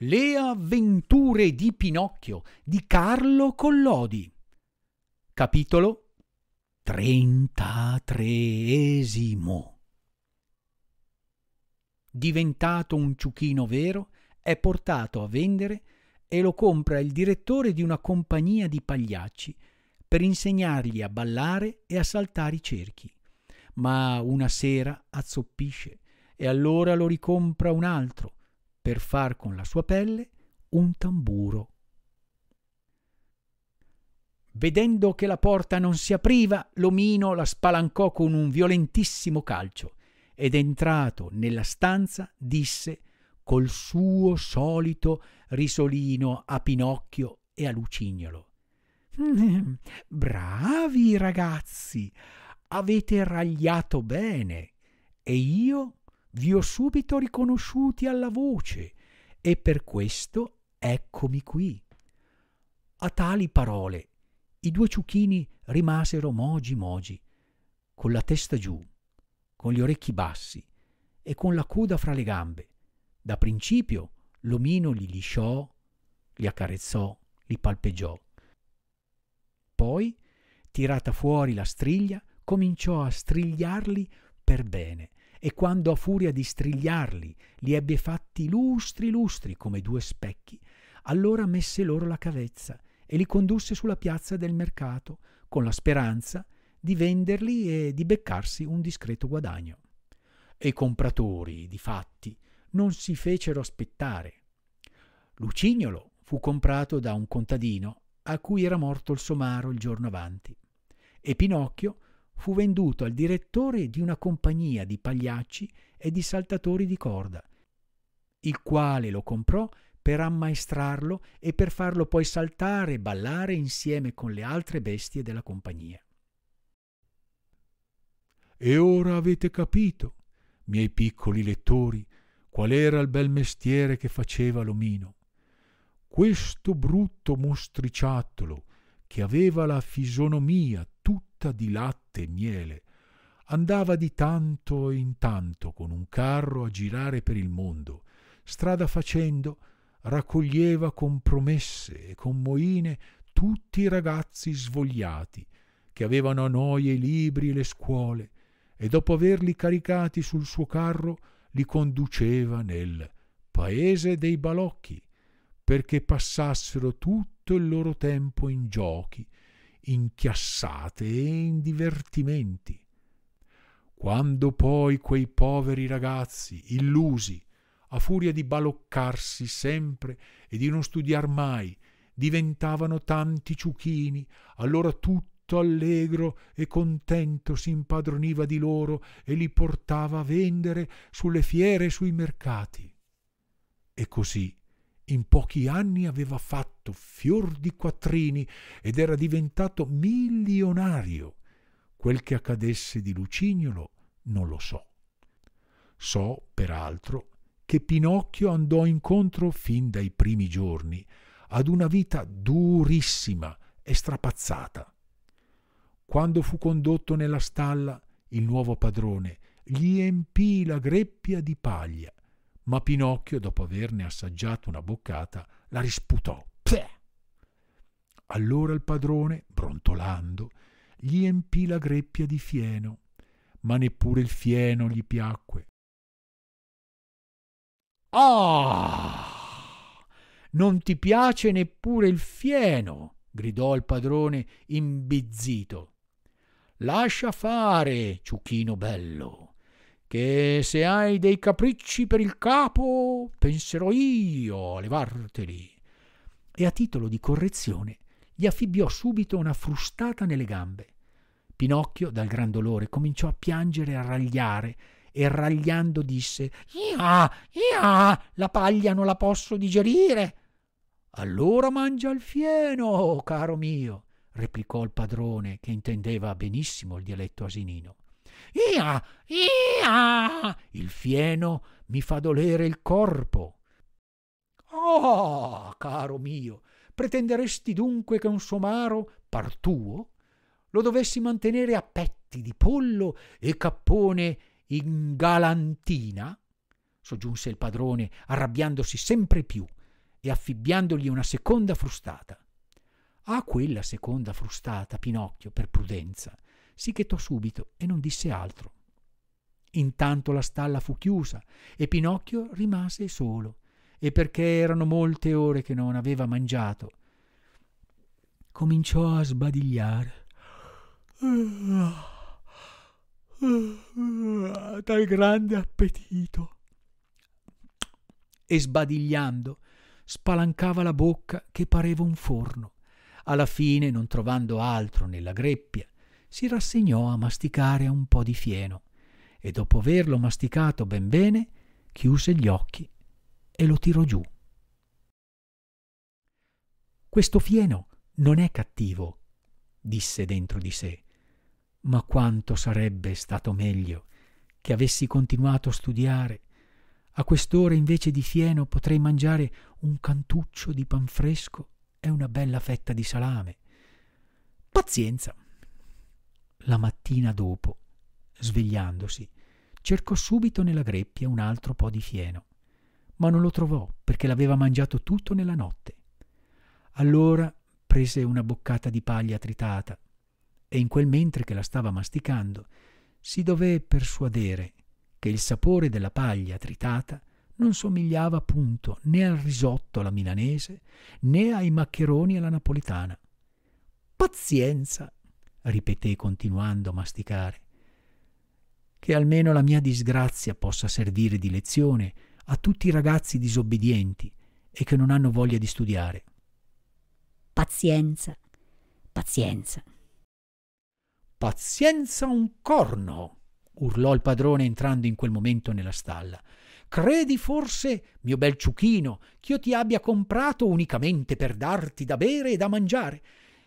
Le avventure di Pinocchio di Carlo Collodi. Capitolo trentatreesimo Diventato un ciuchino vero, è portato a vendere e lo compra il direttore di una compagnia di pagliacci per insegnargli a ballare e a saltare i cerchi ma una sera azzoppisce e allora lo ricompra un altro per far con la sua pelle un tamburo. Vedendo che la porta non si apriva, l'omino la spalancò con un violentissimo calcio ed entrato nella stanza disse col suo solito risolino a Pinocchio e a Lucignolo. Mm, bravi ragazzi, avete ragliato bene, e io vi ho subito riconosciuti alla voce, e per questo eccomi qui. A tali parole i due ciuchini rimasero mogi mogi, con la testa giù, con gli orecchi bassi e con la coda fra le gambe. Da principio l'omino li lisciò, li accarezzò, li palpeggiò. Poi, tirata fuori la striglia, cominciò a strigliarli per bene e quando a furia di strigliarli li ebbe fatti lustri lustri come due specchi, allora messe loro la cavezza e li condusse sulla piazza del mercato con la speranza di venderli e di beccarsi un discreto guadagno. E i compratori, di fatti, non si fecero aspettare. Lucignolo fu comprato da un contadino a cui era morto il somaro il giorno avanti e Pinocchio fu venduto al direttore di una compagnia di pagliacci e di saltatori di corda, il quale lo comprò per ammaestrarlo e per farlo poi saltare e ballare insieme con le altre bestie della compagnia. E ora avete capito, miei piccoli lettori, qual era il bel mestiere che faceva l'omino. Questo brutto mostriciattolo, che aveva la fisonomia fatta di latte e miele. Andava di tanto in tanto con un carro a girare per il mondo. Strada facendo, raccoglieva con promesse e con moine tutti i ragazzi svogliati, che avevano a noia i libri e le scuole, e dopo averli caricati sul suo carro li conduceva nel paese dei balocchi, perché passassero tutto il loro tempo in giochi in chiassate e in divertimenti. Quando poi quei poveri ragazzi, illusi, a furia di baloccarsi sempre e di non studiar mai, diventavano tanti ciuchini, allora tutto allegro e contento si impadroniva di loro e li portava a vendere sulle fiere e sui mercati. E così in pochi anni aveva fatto fior di quattrini ed era diventato milionario. Quel che accadesse di Lucignolo non lo so. So, peraltro, che Pinocchio andò incontro fin dai primi giorni ad una vita durissima e strapazzata. Quando fu condotto nella stalla, il nuovo padrone gli empì la greppia di paglia ma Pinocchio, dopo averne assaggiato una boccata, la risputò. Pfè! Allora il padrone, brontolando, gli empì la greppia di fieno, ma neppure il fieno gli piacque. Ah! Oh, non ti piace neppure il fieno, gridò il padrone imbizzito. Lascia fare, ciuchino bello che se hai dei capricci per il capo, penserò io a levarteli. E a titolo di correzione gli affibbiò subito una frustata nelle gambe. Pinocchio, dal gran dolore, cominciò a piangere e a ragliare, e ragliando disse Ia, ia, la paglia non la posso digerire. Allora mangia il fieno, caro mio, replicò il padrone, che intendeva benissimo il dialetto asinino. Ia, ia! Il fieno mi fa dolere il corpo. Oh, caro mio, pretenderesti dunque che un somaro, par tuo, lo dovessi mantenere a petti di pollo e cappone in galantina? soggiunse il padrone, arrabbiandosi sempre più e affibbiandogli una seconda frustata. A ah, quella seconda frustata Pinocchio, per prudenza, si chetò subito e non disse altro. Intanto la stalla fu chiusa e Pinocchio rimase solo, e perché erano molte ore che non aveva mangiato, cominciò a sbadigliare. Dal grande appetito. E sbadigliando, spalancava la bocca che pareva un forno. Alla fine, non trovando altro nella greppia, si rassegnò a masticare un po' di fieno e dopo averlo masticato ben bene, chiuse gli occhi e lo tirò giù. Questo fieno non è cattivo, disse dentro di sé, ma quanto sarebbe stato meglio che avessi continuato a studiare. A quest'ora invece di fieno potrei mangiare un cantuccio di pan fresco e una bella fetta di salame. Pazienza, la mattina dopo, svegliandosi, cercò subito nella greppia un altro po' di fieno, ma non lo trovò perché l'aveva mangiato tutto nella notte. Allora prese una boccata di paglia tritata e in quel mentre che la stava masticando si dové persuadere che il sapore della paglia tritata non somigliava punto né al risotto alla milanese né ai maccheroni alla napoletana. Pazienza, ripeté continuando a masticare. Che almeno la mia disgrazia possa servire di lezione a tutti i ragazzi disobbedienti e che non hanno voglia di studiare. Pazienza, pazienza. Pazienza un corno! urlò il padrone entrando in quel momento nella stalla. Credi forse, mio bel ciuchino, ch'io ti abbia comprato unicamente per darti da bere e da mangiare?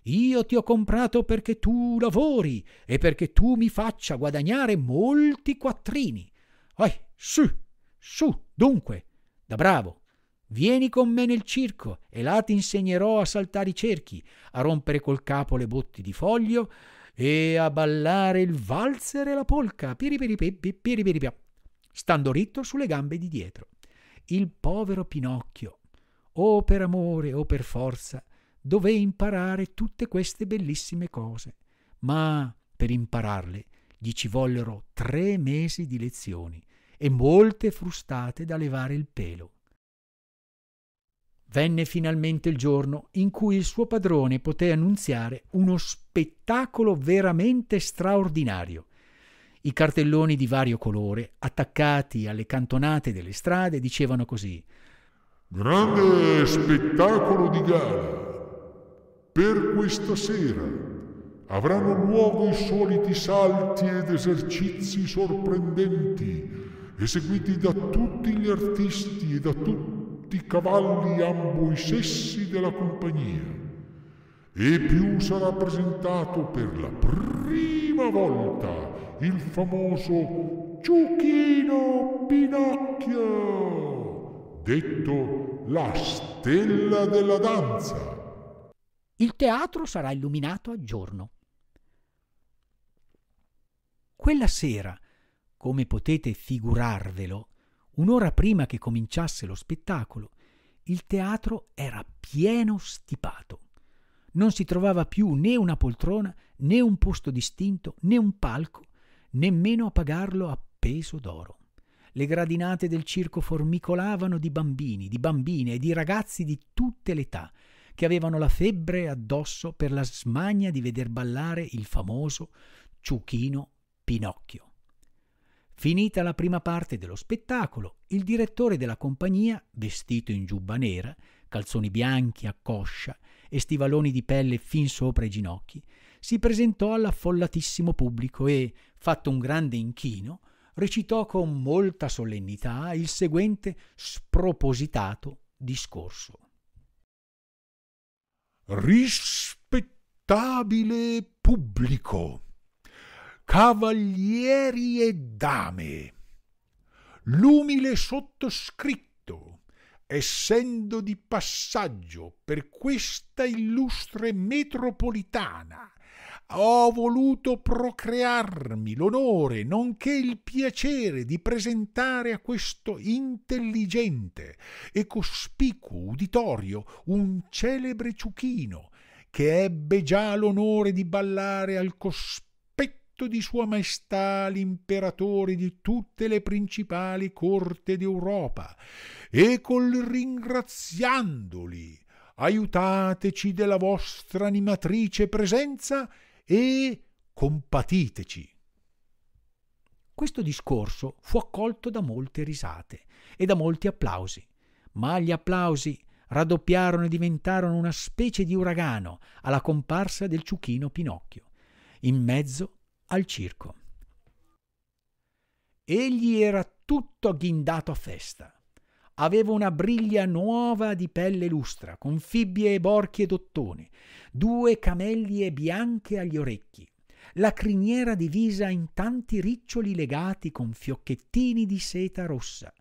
Io ti ho comprato perché tu lavori e perché tu mi faccia guadagnare molti quattrini. Vai, su, su, dunque, da bravo. Vieni con me nel circo e là ti insegnerò a saltare i cerchi, a rompere col capo le botti di foglio e a ballare il valzer e la polca, piripiripi, piripiripia, stando ritto sulle gambe di dietro. Il povero Pinocchio, o per amore o per forza, dové imparare tutte queste bellissime cose. Ma per impararle gli ci vollero tre mesi di lezioni e molte frustate da levare il pelo. Venne finalmente il giorno in cui il suo padrone poté annunziare uno spettacolo veramente straordinario. I cartelloni di vario colore, attaccati alle cantonate delle strade, dicevano così Grande spettacolo di gara, per questa sera avranno luogo i soliti salti ed esercizi sorprendenti, eseguiti da tutti gli artisti e da tutti i cavalli ambo i sessi della compagnia. E più sarà presentato per la prima volta il famoso Ciuchino Pinocchio, detto la stella della danza il teatro sarà illuminato a giorno. Quella sera, come potete figurarvelo, un'ora prima che cominciasse lo spettacolo, il teatro era pieno stipato. Non si trovava più né una poltrona, né un posto distinto, né un palco, nemmeno a pagarlo a peso d'oro. Le gradinate del circo formicolavano di bambini, di bambine e di ragazzi di tutte le età, che avevano la febbre addosso per la smania di veder ballare il famoso ciuchino Pinocchio. Finita la prima parte dello spettacolo, il direttore della compagnia, vestito in giubba nera, calzoni bianchi a coscia e stivaloni di pelle fin sopra i ginocchi, si presentò all'affollatissimo pubblico e, fatto un grande inchino, recitò con molta solennità il seguente spropositato discorso rispettabile pubblico, cavalieri e dame, l'umile sottoscritto, essendo di passaggio per questa illustre metropolitana, ho voluto procrearmi l'onore, nonché il piacere di presentare a questo intelligente e cospicuo uditorio un celebre ciuchino, che ebbe già l'onore di ballare al cospetto di Sua Maestà l'imperatore di tutte le principali corte d'Europa, e col ringraziandoli aiutateci della vostra animatrice presenza e compatiteci. Questo discorso fu accolto da molte risate e da molti applausi, ma gli applausi raddoppiarono e diventarono una specie di uragano alla comparsa del ciuchino Pinocchio, in mezzo al circo. Egli era tutto agghindato a festa Aveva una briglia nuova di pelle lustra, con fibbie e borchie d'ottone, due camellie bianche agli orecchi, la criniera divisa in tanti riccioli legati con fiocchettini di seta rossa,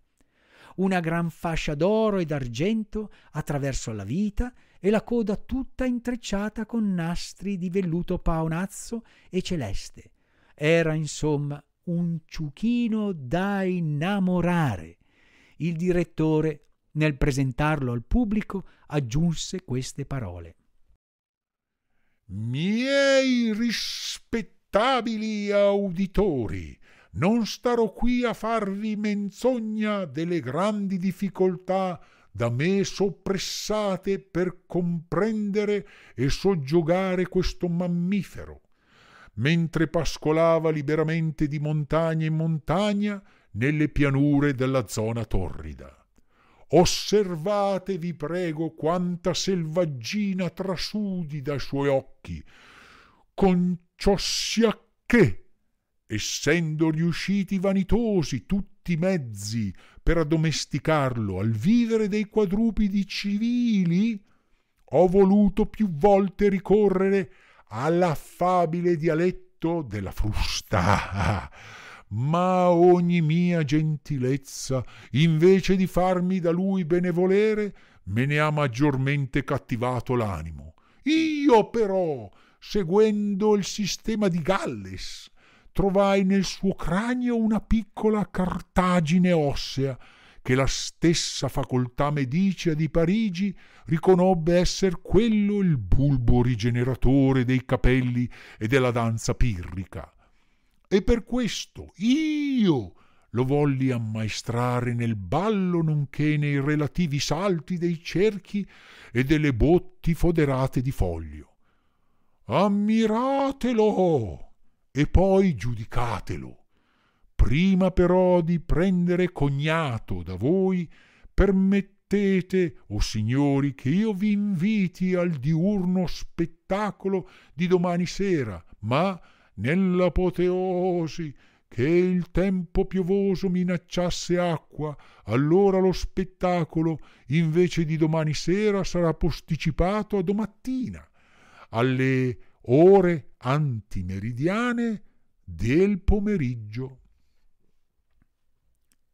una gran fascia d'oro e d'argento attraverso la vita e la coda tutta intrecciata con nastri di velluto paonazzo e celeste. Era insomma un ciuchino da innamorare il direttore, nel presentarlo al pubblico, aggiunse queste parole. Miei rispettabili auditori, non starò qui a farvi menzogna delle grandi difficoltà da me soppressate per comprendere e soggiogare questo mammifero. Mentre pascolava liberamente di montagna in montagna, nelle pianure della zona torrida. Osservate, vi prego, quanta selvaggina trasudi dai suoi occhi, con ciò sia che, essendo riusciti vanitosi tutti i mezzi per addomesticarlo al vivere dei quadrupidi civili, ho voluto più volte ricorrere all'affabile dialetto della frusta ma ogni mia gentilezza, invece di farmi da lui benevolere, me ne ha maggiormente cattivato l'animo. Io però, seguendo il sistema di Galles, trovai nel suo cranio una piccola cartagine ossea, che la stessa facoltà medicea di Parigi riconobbe esser quello il bulbo rigeneratore dei capelli e della danza pirrica e per questo io lo volli ammaestrare nel ballo nonché nei relativi salti dei cerchi e delle botti foderate di foglio. Ammiratelo e poi giudicatelo. Prima però di prendere cognato da voi, permettete, o oh signori, che io vi inviti al diurno spettacolo di domani sera, ma nell'apoteosi che il tempo piovoso minacciasse acqua, allora lo spettacolo, invece di domani sera, sarà posticipato a domattina, alle ore antimeridiane del pomeriggio.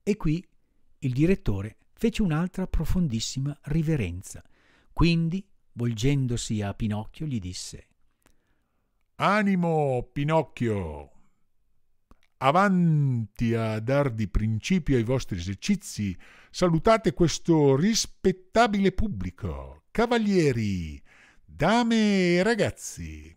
E qui il direttore fece un'altra profondissima riverenza. Quindi, volgendosi a Pinocchio, gli disse Animo, Pinocchio! Avanti a dar di principio ai vostri esercizi, salutate questo rispettabile pubblico, cavalieri, dame e ragazzi.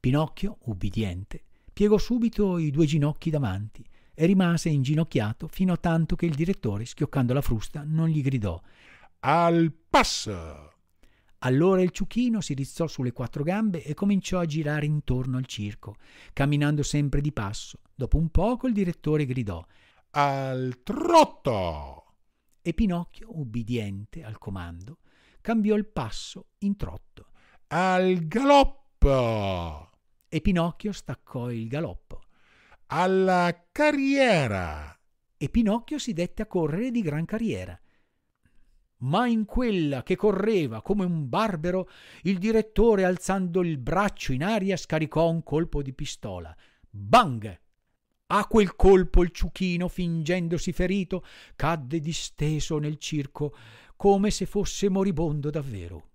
Pinocchio, ubbidiente, piegò subito i due ginocchi davanti e rimase inginocchiato fino a tanto che il direttore, schioccando la frusta, non gli gridò Al passo! Allora il ciuchino si rizzò sulle quattro gambe e cominciò a girare intorno al circo, camminando sempre di passo. Dopo un poco il direttore gridò Al trotto! E Pinocchio, ubbidiente al comando, cambiò il passo in trotto. Al galoppo! E Pinocchio staccò il galoppo. Alla carriera! E Pinocchio si dette a correre di gran carriera ma in quella che correva come un barbero, il direttore, alzando il braccio in aria, scaricò un colpo di pistola. Bang! A quel colpo il ciuchino, fingendosi ferito, cadde disteso nel circo, come se fosse moribondo davvero.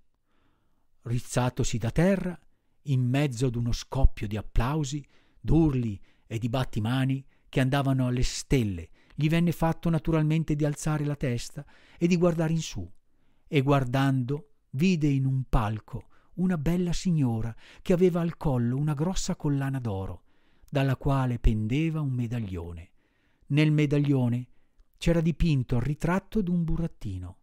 Rizzatosi da terra, in mezzo ad uno scoppio di applausi, d'urli e di battimani che andavano alle stelle, gli venne fatto naturalmente di alzare la testa e di guardare in su, e guardando vide in un palco una bella signora che aveva al collo una grossa collana d'oro, dalla quale pendeva un medaglione. Nel medaglione c'era dipinto il ritratto d'un burattino.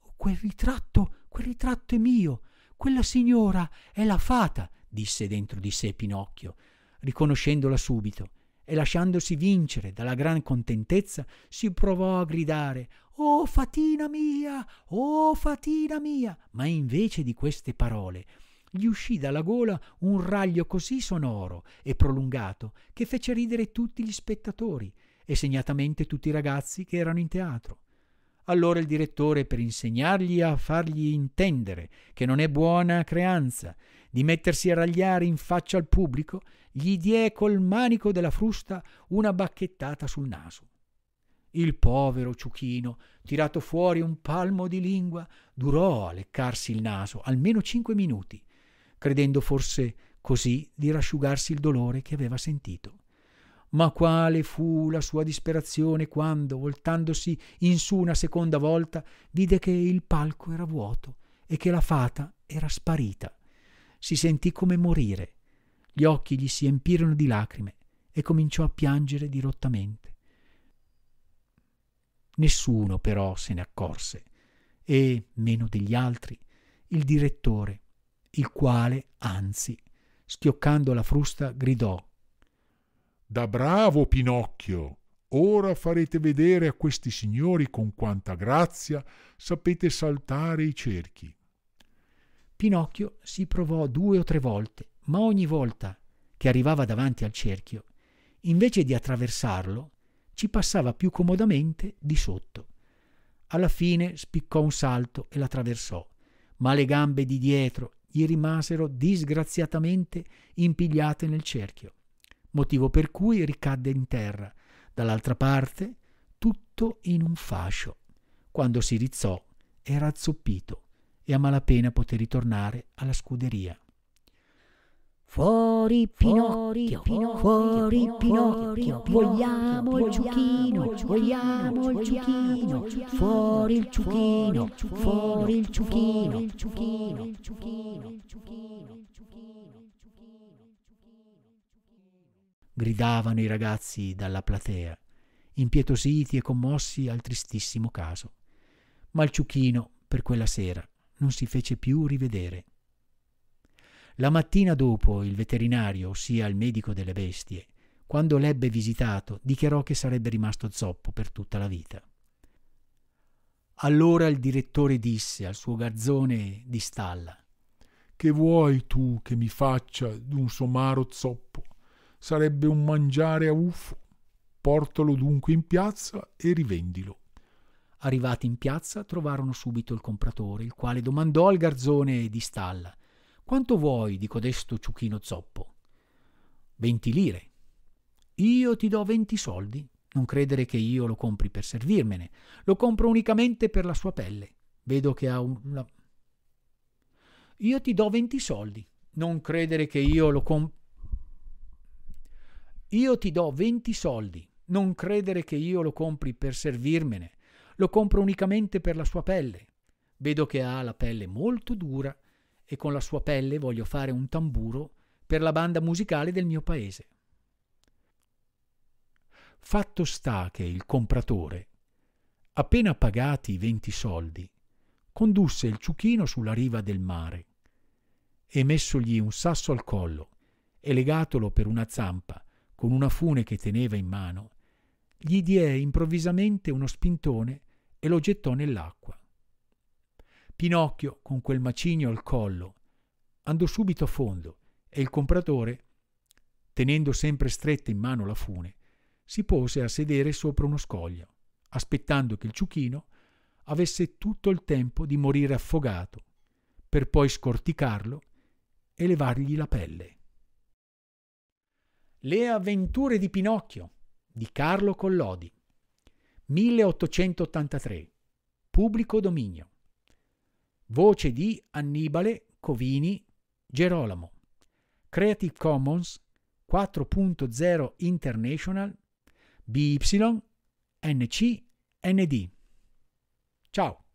Oh, quel ritratto, quel ritratto è mio, quella signora è la fata, disse dentro di sé Pinocchio, riconoscendola subito, e lasciandosi vincere dalla gran contentezza, si provò a gridare Oh fatina mia! Oh fatina mia! Ma invece di queste parole gli uscì dalla gola un raglio così sonoro e prolungato che fece ridere tutti gli spettatori e segnatamente tutti i ragazzi che erano in teatro. Allora il direttore, per insegnargli a fargli intendere che non è buona creanza di mettersi a ragliare in faccia al pubblico, gli diè col manico della frusta una bacchettata sul naso. Il povero Ciuchino, tirato fuori un palmo di lingua, durò a leccarsi il naso almeno cinque minuti, credendo forse così di rasciugarsi il dolore che aveva sentito. Ma quale fu la sua disperazione quando, voltandosi in su una seconda volta, vide che il palco era vuoto e che la fata era sparita si sentì come morire. Gli occhi gli si empirono di lacrime e cominciò a piangere dirottamente. Nessuno però se ne accorse e, meno degli altri, il direttore, il quale, anzi, schioccando la frusta, gridò Da bravo Pinocchio! Ora farete vedere a questi signori con quanta grazia sapete saltare i cerchi. Pinocchio si provò due o tre volte, ma ogni volta che arrivava davanti al cerchio, invece di attraversarlo, ci passava più comodamente di sotto. Alla fine spiccò un salto e l'attraversò, ma le gambe di dietro gli rimasero disgraziatamente impigliate nel cerchio, motivo per cui ricadde in terra, dall'altra parte, tutto in un fascio. Quando si rizzò, era azzoppito e a malapena poté ritornare alla scuderia. Fuori Pinocchio, Pinocchio fuori Pinocchio, vogliamo il ciuchino, vogliamo il ciuchino, fuori il ciuchino, fuori il ciuchino, il ciuchino, il ciuchino, il ciuchino. Gridavano i ragazzi dalla platea, impietositi e commossi al tristissimo caso. Ma il ciuchino, per quella sera, non si fece più rivedere. La mattina dopo il veterinario, ossia il medico delle bestie, quando l'ebbe visitato, dichiarò che sarebbe rimasto zoppo per tutta la vita. Allora il direttore disse al suo garzone di stalla Che vuoi tu che mi faccia d'un somaro zoppo? Sarebbe un mangiare a uffo. Portalo dunque in piazza e rivendilo. Arrivati in piazza trovarono subito il compratore, il quale domandò al garzone di stalla Quanto vuoi di codesto ciuchino zoppo? Venti lire. Io ti do venti soldi. Non credere che io lo compri per servirmene. Lo compro unicamente per la sua pelle. Vedo che ha una... Io ti do venti soldi. Non credere che io lo compri... Io ti do venti soldi. Non credere che io lo compri per servirmene. Lo compro unicamente per la sua pelle. Vedo che ha la pelle molto dura e con la sua pelle voglio fare un tamburo per la banda musicale del mio paese. Fatto sta che il compratore, appena pagati i venti soldi, condusse il ciuchino sulla riva del mare e messogli un sasso al collo e legatolo per una zampa con una fune che teneva in mano, gli diè improvvisamente uno spintone e lo gettò nell'acqua. Pinocchio, con quel macigno al collo, andò subito a fondo e il compratore, tenendo sempre stretta in mano la fune, si pose a sedere sopra uno scoglio, aspettando che il ciuchino avesse tutto il tempo di morire affogato, per poi scorticarlo e levargli la pelle. Le avventure di Pinocchio di Carlo Collodi 1883. Pubblico dominio. Voce di Annibale Covini Gerolamo. Creative Commons 4.0 International BY NC ND. Ciao.